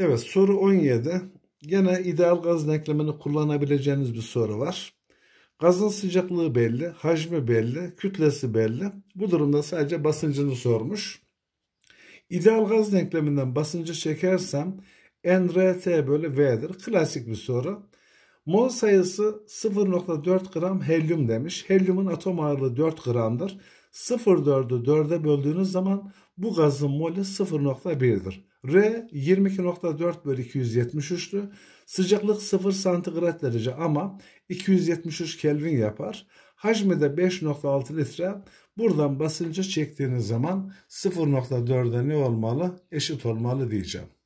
Evet soru 17. Gene ideal gaz denklemini kullanabileceğiniz bir soru var. Gazın sıcaklığı belli, hacmi belli, kütlesi belli. Bu durumda sadece basıncını sormuş. İdeal gaz denkleminden basıncı çekersem NRT bölü V'dir. Klasik bir soru. Mol sayısı 0.4 gram helyum demiş. Helyumun atom ağırlığı 4 gramdır. 0,4'ü 4'e böldüğünüz zaman bu gazın molü 0,1'dir. R 22.4 bölü 273'tü. Sıcaklık 0 santigrat derece ama 273 Kelvin yapar. Hacmi de 5.6 litre. Buradan basıncı çektiğiniz zaman 0.4'e ne olmalı? Eşit olmalı diyeceğim.